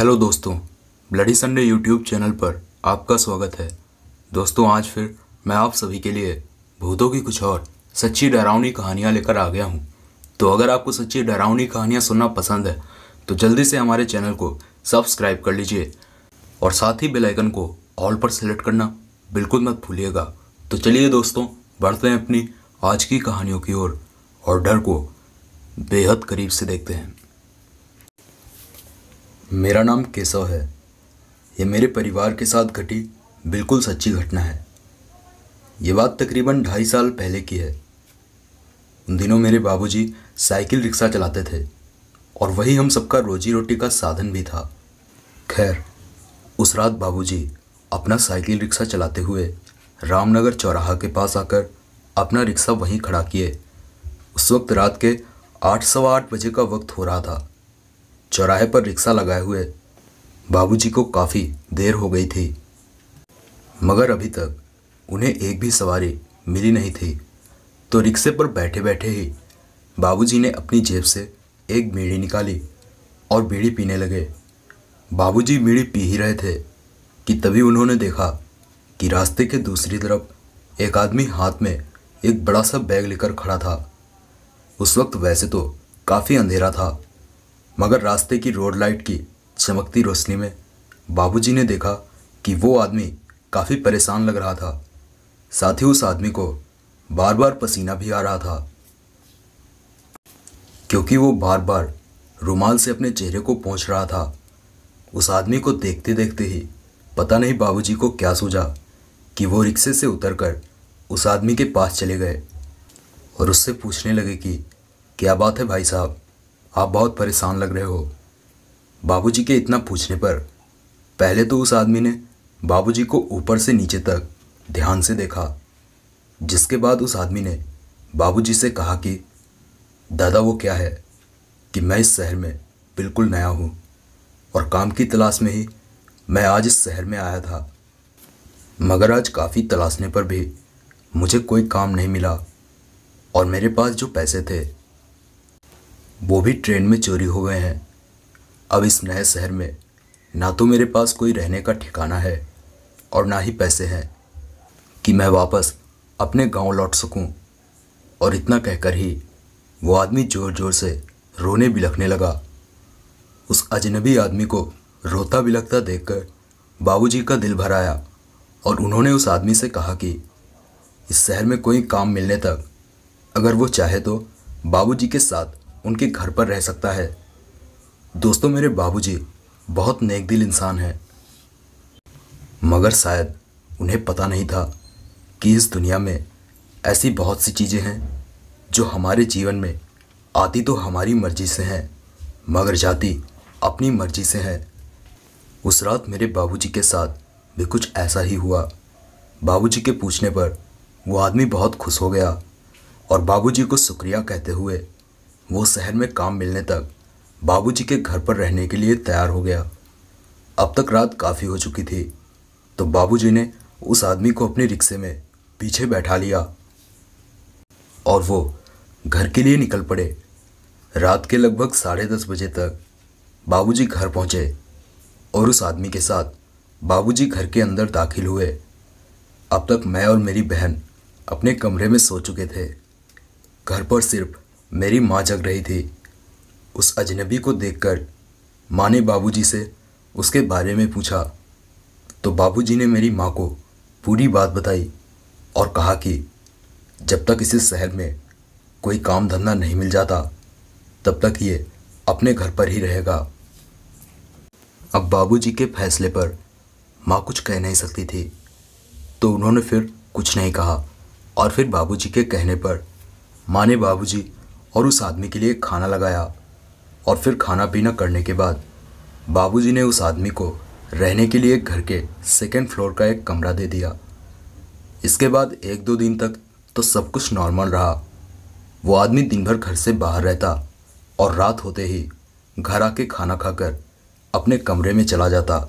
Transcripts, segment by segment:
hello दोस्तों bloody Sunday YouTube channel पर आपका स्वागत है दोस्तों आज फिर मैं आप सभी के लिए भूतों की कुछ और सच्ची डरावनी कहानियाँ लेकर आ गया हूँ तो अगर आपको सच्ची डरावनी कहानियाँ सुनना पसंद है तो जल्दी से हमारे चैनल को सब्सक्राइब कर लीजिए और साथ ही बेल आइकन को ऑल पर सेलेक्ट करना बिल्कुल मत भूलिएगा तो चलिए दोस्तों बढ़ते हैं अपनी आज की कहानियों की ओर और, और डर को बेहद करीब से देखते हैं मेरा नाम केशव है यह मेरे परिवार के साथ घटी बिल्कुल सच्ची घटना है ये बात तकरीबन ढाई साल पहले की है उन दिनों मेरे बाबूजी साइकिल रिक्शा चलाते थे और वही हम सबका रोजी रोटी का साधन भी था खैर उस रात बाबूजी अपना साइकिल रिक्शा चलाते हुए रामनगर चौराहा के पास आकर अपना रिक्शा वहीं खड़ा किए उस वक्त रात के आठ सवा आठ बजे का वक्त हो रहा था चौराहे पर रिक्शा लगाए हुए बाबूजी को काफ़ी देर हो गई थी मगर अभी तक उन्हें एक भी सवारी मिली नहीं थी तो रिक्शे पर बैठे बैठे ही बाबूजी ने अपनी जेब से एक बीड़ी निकाली और बीड़ी पीने लगे बाबूजी बीड़ी पी ही रहे थे कि तभी उन्होंने देखा कि रास्ते के दूसरी तरफ एक आदमी हाथ में एक बड़ा सा बैग लेकर खड़ा था उस वक्त वैसे तो काफ़ी अंधेरा था मगर रास्ते की रोड लाइट की चमकती रोशनी में बाबूजी ने देखा कि वो आदमी काफ़ी परेशान लग रहा था साथ ही उस आदमी को बार बार पसीना भी आ रहा था क्योंकि वो बार बार रुमाल से अपने चेहरे को पहुँच रहा था उस आदमी को देखते देखते ही पता नहीं बाबूजी को क्या सूझा कि वो रिक्शे से उतरकर उस आदमी के पास चले गए और उससे पूछने लगे कि क्या बात है भाई साहब आप बहुत परेशान लग रहे हो बाबूजी के इतना पूछने पर पहले तो उस आदमी ने बाबूजी को ऊपर से नीचे तक ध्यान से देखा जिसके बाद उस आदमी ने बाबूजी से कहा कि दादा वो क्या है कि मैं इस शहर में बिल्कुल नया हूँ और काम की तलाश में ही मैं आज इस शहर में आया था मगर आज काफ़ी तलाशने पर भी मुझे कोई काम नहीं मिला और मेरे पास जो पैसे थे वो भी ट्रेन में चोरी हो गए हैं अब इस नए शहर में ना तो मेरे पास कोई रहने का ठिकाना है और ना ही पैसे हैं कि मैं वापस अपने गांव लौट सकूं और इतना कहकर ही वो आदमी ज़ोर ज़ोर से रोने बिलखने लगा उस अजनबी आदमी को रोता बिलखता देखकर बाबूजी का दिल भर आया और उन्होंने उस आदमी से कहा कि इस शहर में कोई काम मिलने तक अगर वो चाहे तो बाबूजी के साथ उनके घर पर रह सकता है दोस्तों मेरे बाबूजी बहुत नेक दिल इंसान हैं मगर शायद उन्हें पता नहीं था कि इस दुनिया में ऐसी बहुत सी चीज़ें हैं जो हमारे जीवन में आती तो हमारी मर्ज़ी से हैं मगर जाती अपनी मर्ज़ी से हैं उस रात मेरे बाबूजी के साथ भी कुछ ऐसा ही हुआ बाबूजी के पूछने पर वो आदमी बहुत खुश हो गया और बाबूजी को शुक्रिया कहते हुए वो शहर में काम मिलने तक बाबूजी के घर पर रहने के लिए तैयार हो गया अब तक रात काफ़ी हो चुकी थी तो बाबूजी ने उस आदमी को अपने रिक्शे में पीछे बैठा लिया और वो घर के लिए निकल पड़े रात के लगभग साढ़े दस बजे तक बाबूजी घर पहुंचे और उस आदमी के साथ बाबूजी घर के अंदर दाखिल हुए अब तक मैं और मेरी बहन अपने कमरे में सो चुके थे घर पर सिर्फ मेरी माँ जग रही थी उस अजनबी को देखकर माँ ने बाबूजी से उसके बारे में पूछा तो बाबूजी ने मेरी माँ को पूरी बात बताई और कहा कि जब तक इसे शहर में कोई काम धंधा नहीं मिल जाता तब तक ये अपने घर पर ही रहेगा अब बाबूजी के फैसले पर माँ कुछ कह नहीं सकती थी तो उन्होंने फिर कुछ नहीं कहा और फिर बाबूजी के कहने पर माँ ने बाबूजी और उस आदमी के लिए खाना लगाया और फिर खाना पीना करने के बाद बाबूजी ने उस आदमी को रहने के लिए घर के सेकेंड फ्लोर का एक कमरा दे दिया इसके बाद एक दो दिन तक तो सब कुछ नॉर्मल रहा वो आदमी दिन भर घर से बाहर रहता और रात होते ही घर आके खाना खाकर अपने कमरे में चला जाता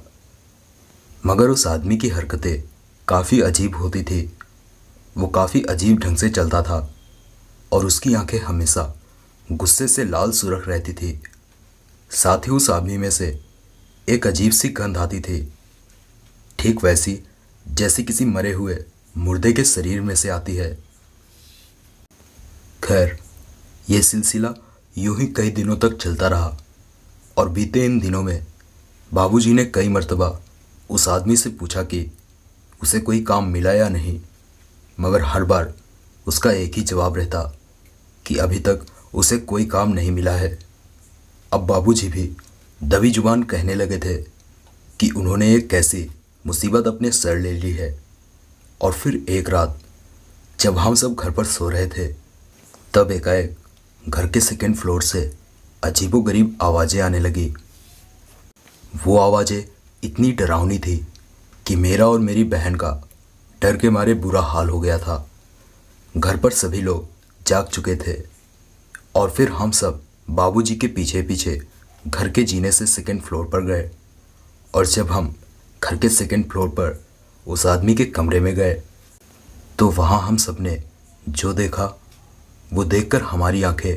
मगर उस आदमी की हरकतें काफ़ी अजीब होती थी वो काफ़ी अजीब ढंग से चलता था और उसकी आंखें हमेशा गुस्से से लाल सुरख रहती थी साथ ही उस आदमी में से एक अजीब सी गंध आती थी ठीक वैसी जैसी किसी मरे हुए मुर्दे के शरीर में से आती है खैर यह सिलसिला यूं ही कई दिनों तक चलता रहा और बीते इन दिनों में बाबूजी ने कई मर्तबा उस आदमी से पूछा कि उसे कोई काम मिला या नहीं मगर हर बार उसका एक ही जवाब रहता कि अभी तक उसे कोई काम नहीं मिला है अब बाबूजी भी दबी जुबान कहने लगे थे कि उन्होंने एक कैसी मुसीबत अपने सर ले ली है और फिर एक रात जब हम सब घर पर सो रहे थे तब एकाएक घर के सेकेंड फ्लोर से अजीबोगरीब आवाज़ें आने लगी वो आवाज़ें इतनी डरावनी थी कि मेरा और मेरी बहन का डर के मारे बुरा हाल हो गया था घर पर सभी लोग जाग चुके थे और फिर हम सब बाबूजी के पीछे पीछे घर के जीने से सेकेंड फ्लोर पर गए और जब हम घर के सेकेंड फ्लोर पर उस आदमी के कमरे में गए तो वहाँ हम सब ने जो देखा वो देखकर हमारी आंखें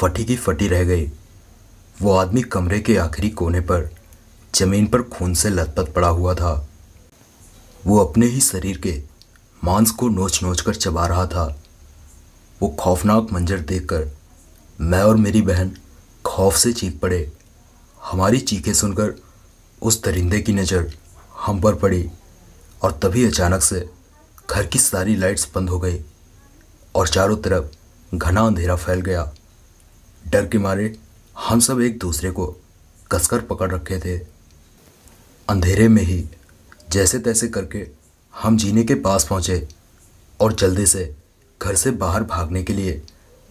फटी की फटी रह गई वो आदमी कमरे के आखिरी कोने पर ज़मीन पर खून से लथपथ पड़ा हुआ था वो अपने ही शरीर के मांस को नोच नोच कर चबा रहा था वो खौफनाक मंजर देखकर मैं और मेरी बहन खौफ से चीख पड़े हमारी चीखें सुनकर उस दरिंदे की नज़र हम पर पड़ी और तभी अचानक से घर की सारी लाइट्स बंद हो गई और चारों तरफ घना अंधेरा फैल गया डर के मारे हम सब एक दूसरे को कसकर पकड़ रखे थे अंधेरे में ही जैसे तैसे करके हम जीने के पास पहुँचे और जल्दी से घर से बाहर भागने के लिए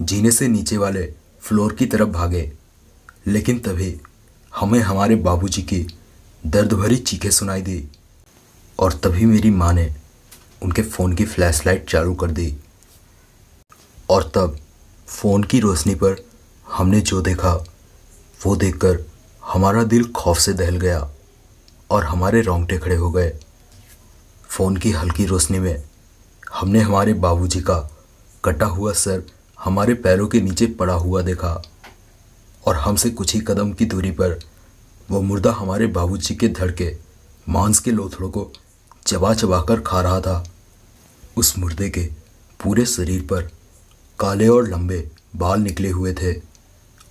जीने से नीचे वाले फ्लोर की तरफ भागे लेकिन तभी हमें हमारे बाबूजी की दर्द भरी चीखें सुनाई दी और तभी मेरी माँ ने उनके फ़ोन की फ्लैशलाइट चालू कर दी और तब फ़ोन की रोशनी पर हमने जो देखा वो देखकर हमारा दिल खौफ से दहल गया और हमारे रोंगटे खड़े हो गए फ़ोन की हल्की रोशनी में हमने हमारे बाबूजी का कटा हुआ सर हमारे पैरों के नीचे पड़ा हुआ देखा और हमसे कुछ ही कदम की दूरी पर वो मुर्दा हमारे बाबूजी के धड़के मांस के लोथड़ों को चबा चबा कर खा रहा था उस मुर्दे के पूरे शरीर पर काले और लंबे बाल निकले हुए थे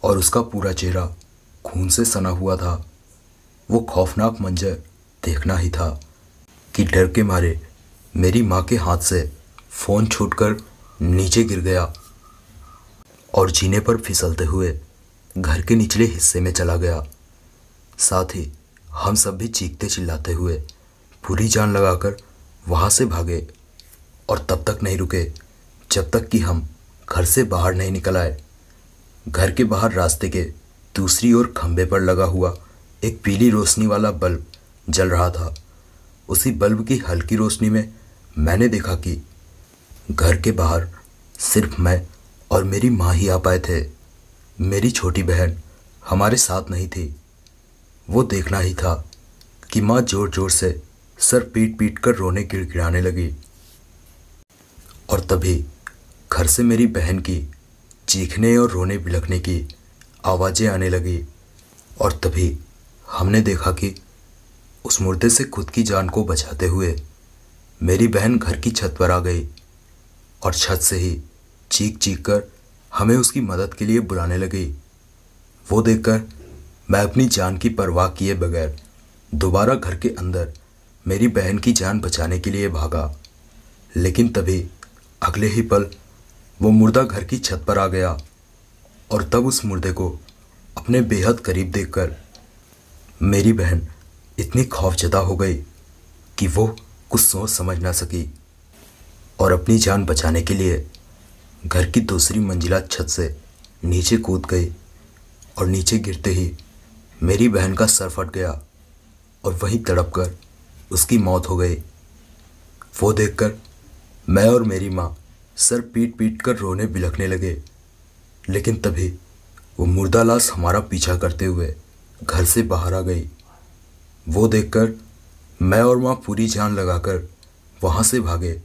और उसका पूरा चेहरा खून से सना हुआ था वो खौफनाक मंजर देखना ही था कि डर के मारे मेरी माँ के हाथ से फ़ोन छूट नीचे गिर गया और जीने पर फिसलते हुए घर के निचले हिस्से में चला गया साथ ही हम सब भी चीखते चिल्लाते हुए पूरी जान लगाकर वहाँ से भागे और तब तक नहीं रुके जब तक कि हम घर से बाहर नहीं निकल आए घर के बाहर रास्ते के दूसरी ओर खंभे पर लगा हुआ एक पीली रोशनी वाला बल्ब जल रहा था उसी बल्ब की हल्की रोशनी में मैंने देखा कि घर के बाहर सिर्फ मैं और मेरी माँ ही आ पाए थे मेरी छोटी बहन हमारे साथ नहीं थी वो देखना ही था कि माँ जोर जोर से सर पीट पीट कर रोने गिड़गिड़ाने लगी और तभी घर से मेरी बहन की चीखने और रोने बिलखने की आवाज़ें आने लगी और तभी हमने देखा कि उस मुर्दे से खुद की जान को बचाते हुए मेरी बहन घर की छत पर आ गई और छत से ही चीख चीख कर हमें उसकी मदद के लिए बुलाने लगी वो देखकर मैं अपनी जान की परवाह किए बगैर दोबारा घर के अंदर मेरी बहन की जान बचाने के लिए भागा लेकिन तभी अगले ही पल वो मुर्दा घर की छत पर आ गया और तब उस मुर्दे को अपने बेहद करीब देखकर मेरी बहन इतनी खौफजदा हो गई कि वो कुछ सोच समझ ना सकी और अपनी जान बचाने के लिए घर की दूसरी मंजिला छत से नीचे कूद गई और नीचे गिरते ही मेरी बहन का सर फट गया और वहीं तड़प कर उसकी मौत हो गई वो देखकर मैं और मेरी माँ सर पीट पीट कर रोने बिलखने लगे लेकिन तभी वो मुर्दा लाश हमारा पीछा करते हुए घर से बाहर आ गई वो देखकर मैं और माँ पूरी जान लगाकर वहाँ से भागे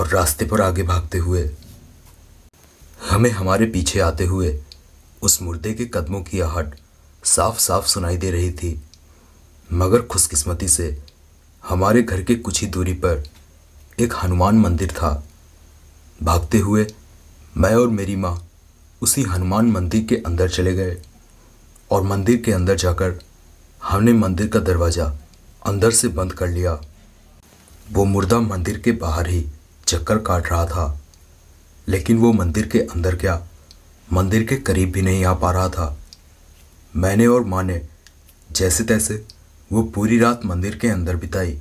और रास्ते पर आगे भागते हुए हमें हमारे पीछे आते हुए उस मुर्दे के कदमों की आहट साफ साफ सुनाई दे रही थी मगर खुशकिस्मती से हमारे घर के कुछ ही दूरी पर एक हनुमान मंदिर था भागते हुए मैं और मेरी माँ उसी हनुमान मंदिर के अंदर चले गए और मंदिर के अंदर जाकर हमने मंदिर का दरवाज़ा अंदर से बंद कर लिया वो मुर्दा मंदिर के बाहर ही चक्कर काट रहा था लेकिन वो मंदिर के अंदर क्या मंदिर के करीब भी नहीं आ पा रहा था मैंने और माँ ने जैसे तैसे वो पूरी रात मंदिर के अंदर बिताई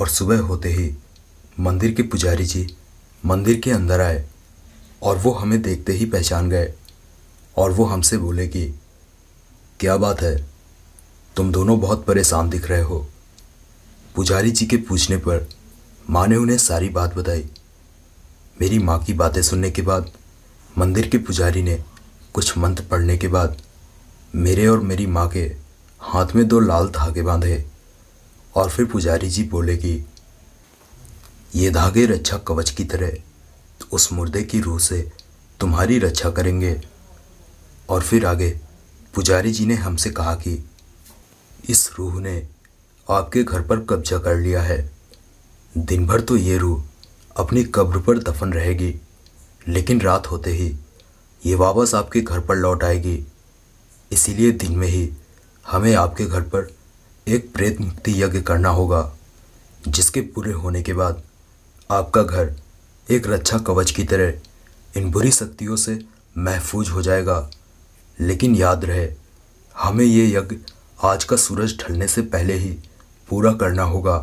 और सुबह होते ही मंदिर के पुजारी जी मंदिर के अंदर आए और वो हमें देखते ही पहचान गए और वो हमसे बोले कि क्या बात है तुम दोनों बहुत परेशान दिख रहे हो पुजारी जी के पूछने पर माँ ने उन्हें सारी बात बताई मेरी माँ की बातें सुनने के बाद मंदिर के पुजारी ने कुछ मंत्र पढ़ने के बाद मेरे और मेरी माँ के हाथ में दो लाल धागे बांधे और फिर पुजारी जी बोले कि ये धागे रक्षा कवच की तरह उस मुर्दे की रूह से तुम्हारी रक्षा करेंगे और फिर आगे पुजारी जी ने हमसे कहा कि इस रूह ने आपके घर पर कब्जा कर लिया है दिन भर तो ये रूह अपनी कब्र पर दफन रहेगी लेकिन रात होते ही ये वापस आपके घर पर लौट आएगी इसीलिए दिन में ही हमें आपके घर पर एक प्रेत मुक्ति यज्ञ करना होगा जिसके पूरे होने के बाद आपका घर एक रक्षा कवच की तरह इन बुरी शक्तियों से महफूज हो जाएगा लेकिन याद रहे हमें ये यज्ञ आज का सूरज ढलने से पहले ही पूरा करना होगा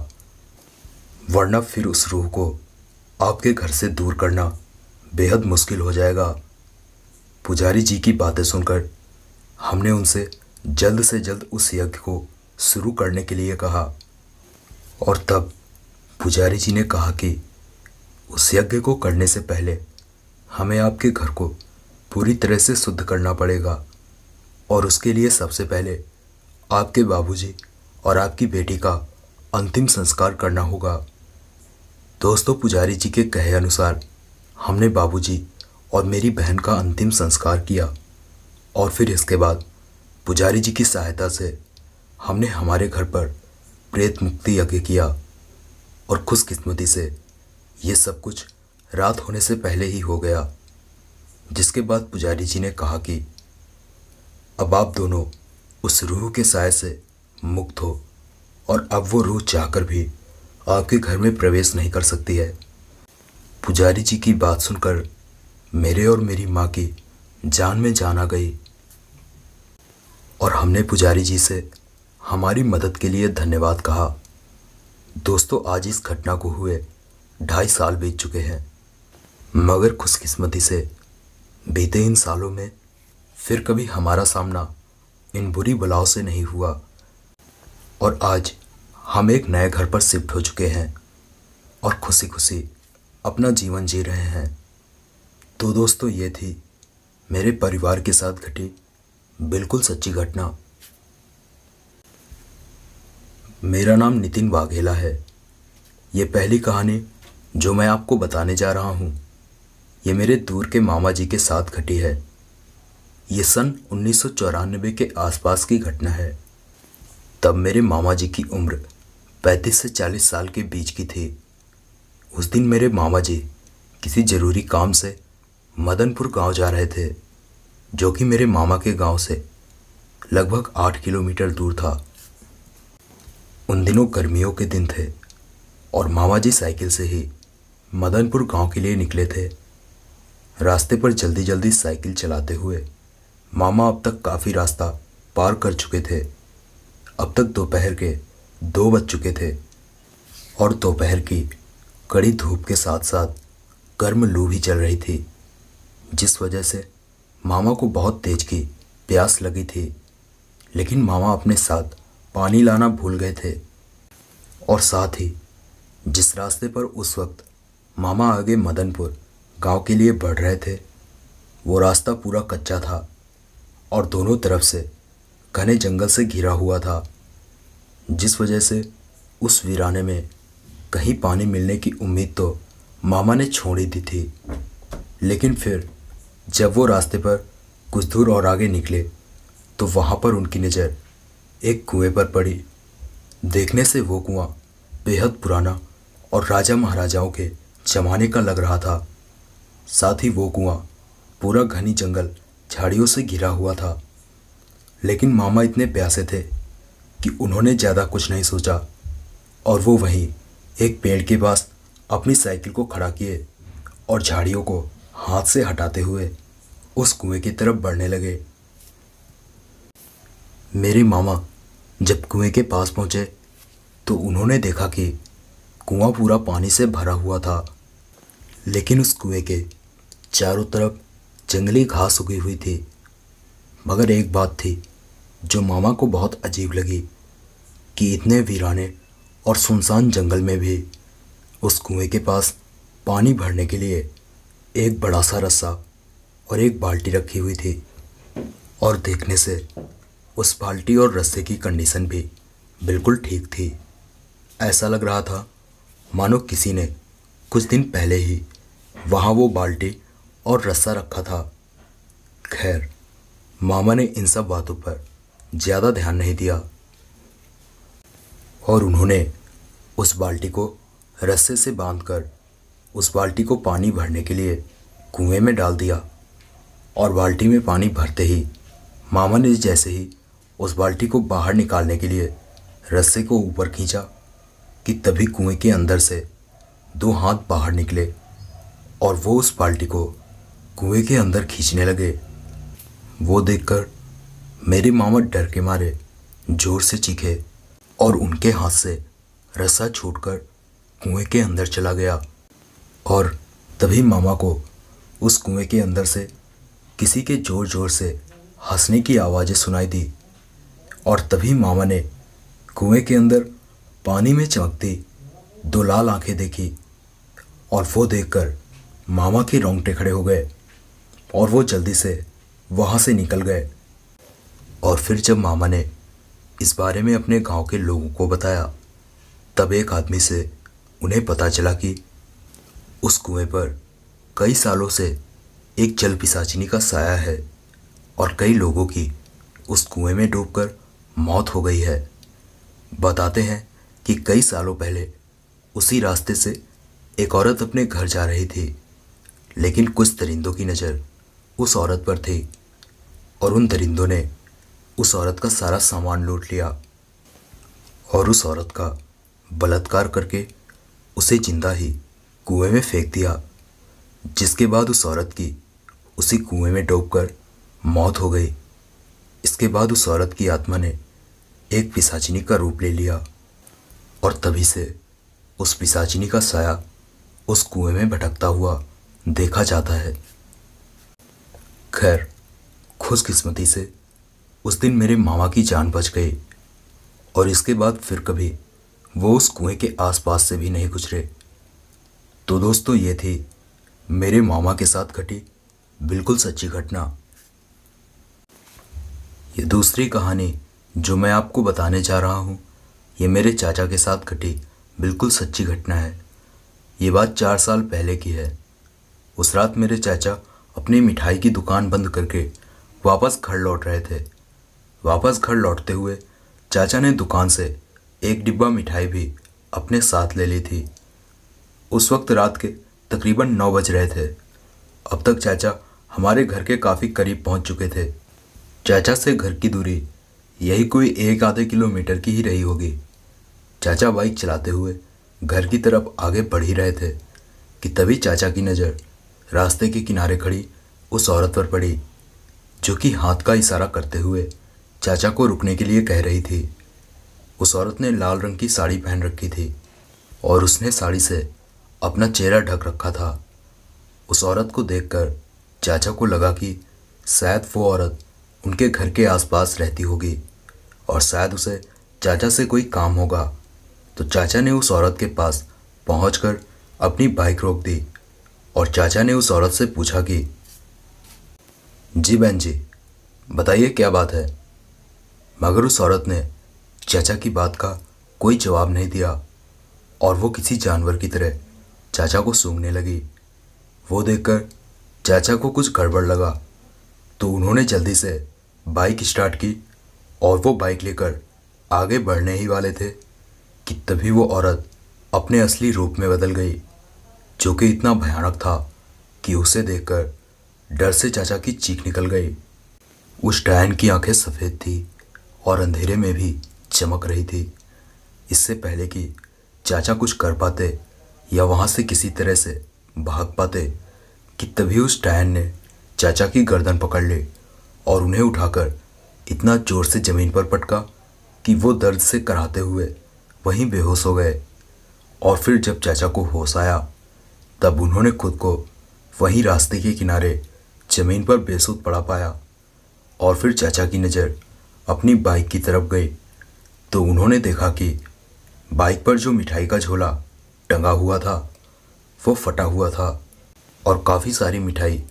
वरना फिर उस रूह को आपके घर से दूर करना बेहद मुश्किल हो जाएगा पुजारी जी की बातें सुनकर हमने उनसे जल्द से जल्द उस यज्ञ को शुरू करने के लिए कहा और तब पुजारी जी ने कहा कि उस यज्ञ को करने से पहले हमें आपके घर को पूरी तरह से शुद्ध करना पड़ेगा और उसके लिए सबसे पहले आपके बाबूजी और आपकी बेटी का अंतिम संस्कार करना होगा दोस्तों पुजारी जी के कहे अनुसार हमने बाबूजी और मेरी बहन का अंतिम संस्कार किया और फिर इसके बाद पुजारी जी की सहायता से हमने हमारे घर पर प्रेत मुक्ति यज्ञ किया और खुशकिस्मती से ये सब कुछ रात होने से पहले ही हो गया जिसके बाद पुजारी जी ने कहा कि अब आप दोनों उस रूह के साय से मुक्त हो और अब वो रूह चाहकर भी आपके घर में प्रवेश नहीं कर सकती है पुजारी जी की बात सुनकर मेरे और मेरी माँ की जान में जान आ गई और हमने पुजारी जी से हमारी मदद के लिए धन्यवाद कहा दोस्तों आज इस घटना को हुए ढाई साल बीत चुके हैं मगर खुशकिस्मती से बीते इन सालों में फिर कभी हमारा सामना इन बुरी बलाओं से नहीं हुआ और आज हम एक नए घर पर शिफ्ट हो चुके हैं और खुशी खुशी अपना जीवन जी रहे हैं तो दोस्तों ये थी मेरे परिवार के साथ घटी बिल्कुल सच्ची घटना मेरा नाम नितिन वाघेला है ये पहली कहानी जो मैं आपको बताने जा रहा हूँ ये मेरे दूर के मामा जी के साथ घटी है ये सन उन्नीस के आसपास की घटना है तब मेरे मामा जी की उम्र पैंतीस से चालीस साल के बीच की थी उस दिन मेरे मामा जी किसी ज़रूरी काम से मदनपुर गांव जा रहे थे जो कि मेरे मामा के गांव से लगभग आठ किलोमीटर दूर था उन दिनों गर्मियों के दिन थे और मामा जी साइकिल से ही मदनपुर गांव के लिए निकले थे रास्ते पर जल्दी जल्दी साइकिल चलाते हुए मामा अब तक काफ़ी रास्ता पार कर चुके थे अब तक दोपहर के दो बज चुके थे और दोपहर की कड़ी धूप के साथ साथ गर्म लू भी चल रही थी जिस वजह से मामा को बहुत तेज की प्यास लगी थी लेकिन मामा अपने साथ पानी लाना भूल गए थे और साथ ही जिस रास्ते पर उस वक्त मामा आगे मदनपुर गांव के लिए बढ़ रहे थे वो रास्ता पूरा कच्चा था और दोनों तरफ से घने जंगल से घिरा हुआ था जिस वजह से उस वीराने में कहीं पानी मिलने की उम्मीद तो मामा ने छोड़ ही दी थी लेकिन फिर जब वो रास्ते पर कुछ दूर और आगे निकले तो वहाँ पर उनकी नज़र एक कुएं पर पड़ी देखने से वो कुआं बेहद पुराना और राजा महाराजाओं के जमाने का लग रहा था साथ ही वो कुआं पूरा घनी जंगल झाड़ियों से घिरा हुआ था लेकिन मामा इतने प्यासे थे कि उन्होंने ज़्यादा कुछ नहीं सोचा और वो वहीं एक पेड़ के पास अपनी साइकिल को खड़ा किए और झाड़ियों को हाथ से हटाते हुए उस कुएं की तरफ बढ़ने लगे मेरे मामा जब कुएं के पास पहुँचे तो उन्होंने देखा कि कुआं पूरा पानी से भरा हुआ था लेकिन उस कुएं के चारों तरफ जंगली घास उगी हुई थी मगर एक बात थी जो मामा को बहुत अजीब लगी कि इतने वीराने और सुनसान जंगल में भी उस कुएं के पास पानी भरने के लिए एक बड़ा सा रस्सा और एक बाल्टी रखी हुई थी और देखने से उस बाल्टी और रस्से की कंडीशन भी बिल्कुल ठीक थी ऐसा लग रहा था मानो किसी ने कुछ दिन पहले ही वहाँ वो बाल्टी और रस्सा रखा था खैर मामा ने इन सब बातों पर ज़्यादा ध्यान नहीं दिया और उन्होंने उस बाल्टी को रस्से से बांधकर उस बाल्टी को पानी भरने के लिए कुएं में डाल दिया और बाल्टी में पानी भरते ही मामा ने जैसे ही उस बाल्टी को बाहर निकालने के लिए रस्से को ऊपर खींचा कि तभी कुएं के अंदर से दो हाथ बाहर निकले और वो उस बाल्टी को कुएं के अंदर खींचने लगे वो देखकर मेरे मामा डर के मारे जोर से चीखे और उनके हाथ से रस्सा छूटकर कुएं के अंदर चला गया और तभी मामा को उस कुएं के अंदर से किसी के ज़ोर ज़ोर से हंसने की आवाज़ें सुनाई दी और तभी मामा ने कुएं के अंदर पानी में चमकती दो लाल आंखें देखी और वो देखकर मामा के रोंगटे खड़े हो गए और वो जल्दी से वहाँ से निकल गए और फिर जब मामा ने इस बारे में अपने गांव के लोगों को बताया तब एक आदमी से उन्हें पता चला कि उस कुएं पर कई सालों से एक जल पिसाचिनी का साया है और कई लोगों की उस कुएं में डूबकर मौत हो गई है बताते हैं कि कई सालों पहले उसी रास्ते से एक औरत अपने घर जा रही थी लेकिन कुछ दरिंदों की नज़र उस औरत पर थी और उन दरिंदों ने उस औरत का सारा सामान लूट लिया और उस औरत का बलात्कार करके उसे जिंदा ही कुएं में फेंक दिया जिसके बाद उस औरत की उसी कुएं में कर मौत हो गई इसके बाद उस औरत की आत्मा ने एक पिसाचिनी का रूप ले लिया और तभी से उस पिसाचिनी का साया उस कुएं में भटकता हुआ देखा जाता है खैर खुशकिस्मती से उस दिन मेरे मामा की जान बच गई और इसके बाद फिर कभी वो उस कुएं के आसपास से भी नहीं गुजरे तो दोस्तों ये थी मेरे मामा के साथ घटी बिल्कुल सच्ची घटना ये दूसरी कहानी जो मैं आपको बताने जा रहा हूँ ये मेरे चाचा के साथ घटी बिल्कुल सच्ची घटना है ये बात चार साल पहले की है उस रात मेरे चाचा अपनी मिठाई की दुकान बंद करके वापस घर लौट रहे थे वापस घर लौटते हुए चाचा ने दुकान से एक डिब्बा मिठाई भी अपने साथ ले ली थी उस वक्त रात के तकरीबन नौ बज रहे थे अब तक चाचा हमारे घर के काफ़ी करीब पहुंच चुके थे चाचा से घर की दूरी यही कोई एक आधे किलोमीटर की ही रही होगी चाचा बाइक चलाते हुए घर की तरफ आगे बढ़ ही रहे थे कि तभी चाचा की नज़र रास्ते के किनारे खड़ी उस औरत पर पड़ी जो कि हाथ का इशारा करते हुए चाचा को रुकने के लिए कह रही थी उस औरत ने लाल रंग की साड़ी पहन रखी थी और उसने साड़ी से अपना चेहरा ढक रखा था उस औरत को देखकर चाचा को लगा कि शायद वो औरत उनके घर के आसपास रहती होगी और शायद उसे चाचा से कोई काम होगा तो चाचा ने उस औरत के पास पहुँच अपनी बाइक रोक दी और चाचा ने उस औरत से पूछा कि जी बहन जी बताइए क्या बात है मगर उस औरत ने चाचा की बात का कोई जवाब नहीं दिया और वो किसी जानवर की तरह चाचा को सूंघने लगी वो देखकर चाचा को कुछ गड़बड़ लगा तो उन्होंने जल्दी से बाइक स्टार्ट की और वो बाइक लेकर आगे बढ़ने ही वाले थे कि तभी वो औरत अपने असली रूप में बदल गई जो कि इतना भयानक था कि उसे देखकर डर से चाचा की चीख निकल गई उस डायन की आंखें सफ़ेद थी और अंधेरे में भी चमक रही थी इससे पहले कि चाचा कुछ कर पाते या वहाँ से किसी तरह से भाग पाते कि तभी उस टायन ने चाचा की गर्दन पकड़ ली और उन्हें उठाकर इतना जोर से ज़मीन पर पटका कि वो दर्द से कराते हुए वहीं बेहोश हो गए और फिर जब चाचा को होश आया तब उन्होंने खुद को वहीं रास्ते के किनारे ज़मीन पर बेसुध पड़ा पाया और फिर चाचा की नज़र अपनी बाइक की तरफ गए तो उन्होंने देखा कि बाइक पर जो मिठाई का झोला टंगा हुआ था वो फटा हुआ था और काफ़ी सारी मिठाई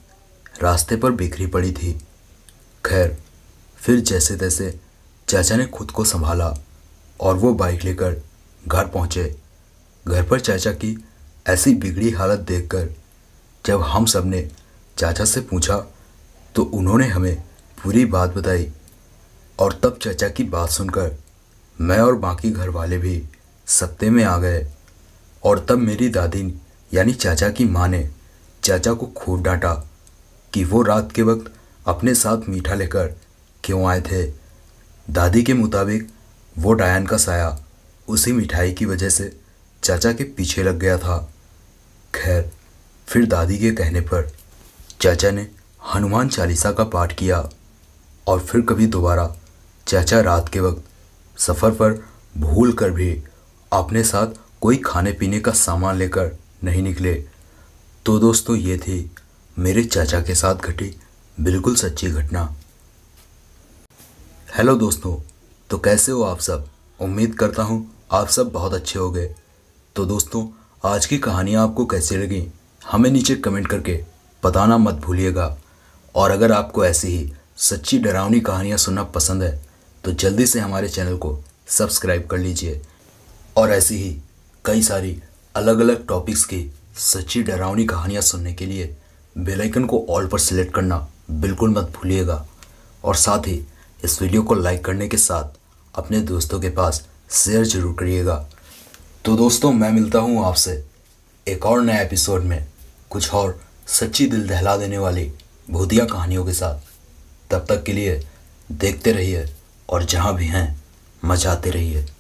रास्ते पर बिखरी पड़ी थी खैर फिर जैसे तैसे चाचा ने खुद को संभाला और वो बाइक लेकर घर पहुँचे घर पर चाचा की ऐसी बिगड़ी हालत देखकर जब हम सब ने चाचा से पूछा तो उन्होंने हमें पूरी बात बताई और तब चाचा की बात सुनकर मैं और बाकी घर वाले भी सत्ते में आ गए और तब मेरी दादी यानी चाचा की माँ ने चाचा को खूब डांटा कि वो रात के वक्त अपने साथ मीठा लेकर क्यों आए थे दादी के मुताबिक वो डायन का साया उसी मिठाई की वजह से चाचा के पीछे लग गया था खैर फिर दादी के कहने पर चाचा ने हनुमान चालीसा का पाठ किया और फिर कभी दोबारा चाचा रात के वक्त सफ़र पर भूल कर भी अपने साथ कोई खाने पीने का सामान लेकर नहीं निकले तो दोस्तों ये थी मेरे चाचा के साथ घटी बिल्कुल सच्ची घटना हेलो दोस्तों तो कैसे हो आप सब उम्मीद करता हूँ आप सब बहुत अच्छे हो गए तो दोस्तों आज की कहानियाँ आपको कैसी लगी हमें नीचे कमेंट करके बताना मत भूलिएगा और अगर आपको ऐसी ही सच्ची डरावनी कहानियाँ सुनना पसंद है तो जल्दी से हमारे चैनल को सब्सक्राइब कर लीजिए और ऐसी ही कई सारी अलग अलग टॉपिक्स की सच्ची डरावनी कहानियाँ सुनने के लिए बेलाइकन को ऑल पर सिलेक्ट करना बिल्कुल मत भूलिएगा और साथ ही इस वीडियो को लाइक करने के साथ अपने दोस्तों के पास शेयर जरूर करिएगा तो दोस्तों मैं मिलता हूँ आपसे एक और नए एपिसोड में कुछ और सच्ची दिल दहला देने वाली भूतिया कहानियों के साथ तब तक के लिए देखते रहिए और जहाँ भी हैं मजाते रहिए